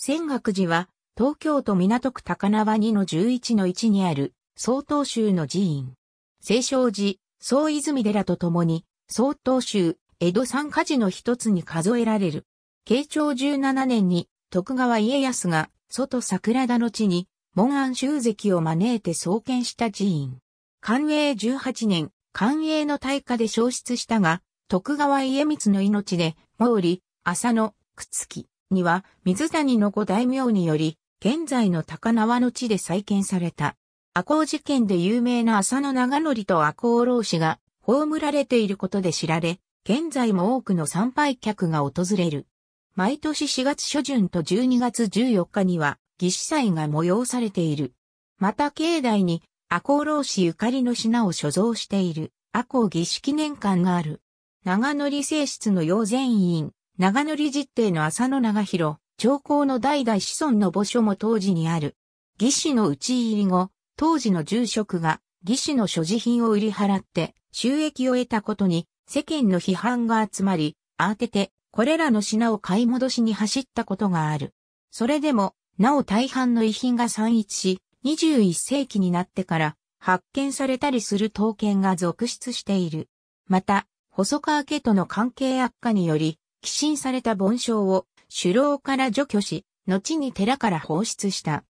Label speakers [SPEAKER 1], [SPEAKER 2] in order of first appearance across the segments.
[SPEAKER 1] 仙岳寺は、東京都港区高輪2の11の1にある、曹洞宗の寺院。清少寺、総泉寺とともに、曹洞宗、江戸三家寺の一つに数えられる。慶長17年に、徳川家康が、外桜田の地に、門安修石を招いて創建した寺院。寛永18年、寛永の大火で焼失したが、徳川家光の命で、毛利、浅野、くつき、には水谷の五大名により、現在の高輪の地で再建された。赤穂事件で有名な浅野長則と赤穂浪士が葬られていることで知られ、現在も多くの参拝客が訪れる。毎年4月初旬と12月14日には、義司祭が催されている。また境内に、赤穂浪士ゆかりの品を所蔵している、赤穂義士記念館がある。長則正室の養善院、長塗実定の浅野長広、長江の代々子孫の墓所も当時にある。義士の討ち入り後、当時の住職が義士の所持品を売り払って収益を得たことに世間の批判が集まり、慌ててこれらの品を買い戻しに走ったことがある。それでも、なお大半の遺品が散逸し、21世紀になってから発見されたりする刀剣が続出している。また、細川家との関係悪化により、寄進された盆鐘を首老から除去し、後に寺から放出した。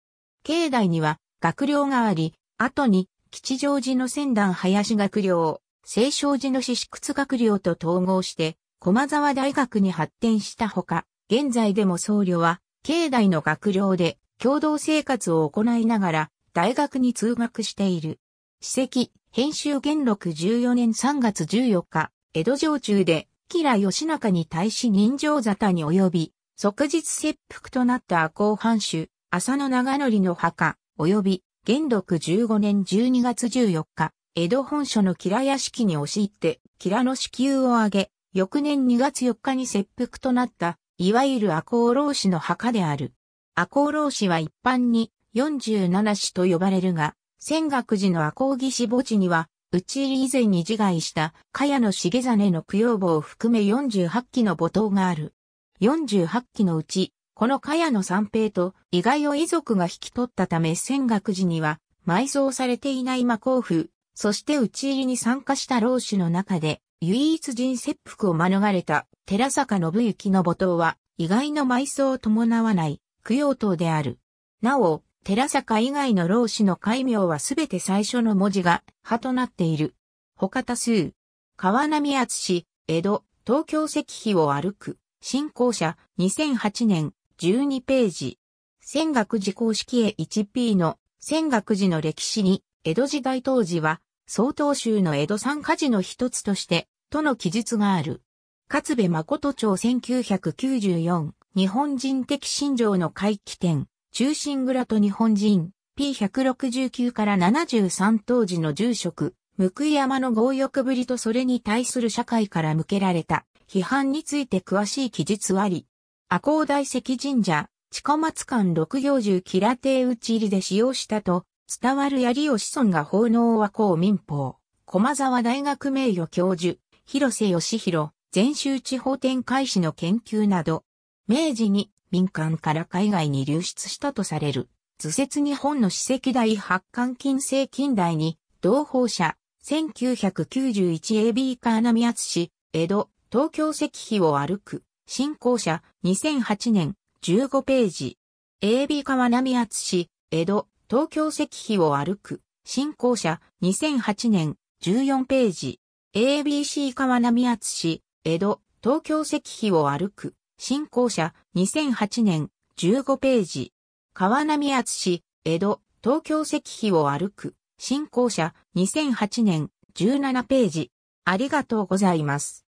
[SPEAKER 1] 境内には学寮があり、後に吉祥寺の仙段林学寮、清少寺の四窟学寮と統合して、駒沢大学に発展したほか、現在でも僧侶は、境内の学寮で共同生活を行いながら、大学に通学している。史跡、編集元禄14年3月14日、江戸城中で吉良義仲に対し人情沙汰に及び、即日切腹となった阿穂藩主、浅野長則の墓、及び、元禄15年12月14日、江戸本所の吉良屋敷に押し入って、吉良の支給を上げ、翌年2月4日に切腹となった、いわゆる阿穂浪士の墓である。阿穂浪士は一般に47士と呼ばれるが、仙岳寺の阿穂義士墓地には討ち入り以前に自害した茅野重真の供養墓を含め48基の墓塔がある。48基のうち、この茅野三平と意外を遺族が引き取ったため泉岳寺には埋葬されていない魔甲府、そして討ち入りに参加した老主の中で唯一人切腹を免れた寺坂信行の墓塔は意外の埋葬を伴わない供養塔である。なお、寺坂以外の老子の戒名はすべて最初の文字が、派となっている。他多数。川波厚氏、江戸、東京石碑を歩く、新校舎、2008年、12ページ。仙学寺公式へ 1P の、仙学寺の歴史に、江戸時代当時は、曹洞宗の江戸三家寺の一つとして、との記述がある。勝部誠町1994、日本人的信条の回帰点。中心蔵と日本人、P169 から73当時の住職、向山の強欲ぶりとそれに対する社会から向けられた批判について詳しい記述あり、阿公大石神社、近松館六行獣キラ亭打ち入りで使用したと、伝わる槍を子孫が奉納和公民法、駒沢大学名誉教授、広瀬義弘、全州地方展開史の研究など、明治に民間から海外に流出したとされる。図説日本の史跡大発刊近世近代に、同報社、1991AB カーナミアツ江戸、東京石碑を歩く、新校舎、2008年、15ページ。AB 川波厚氏、江戸、東京石碑を歩く、新校舎、2008年、14ページ。ABC 川波厚氏、江戸、東京石碑を歩く、新校舎、2008年、15ページ。川波厚氏、江戸、東京石碑を歩く。新校舎、2008年、17ページ。ありがとうございます。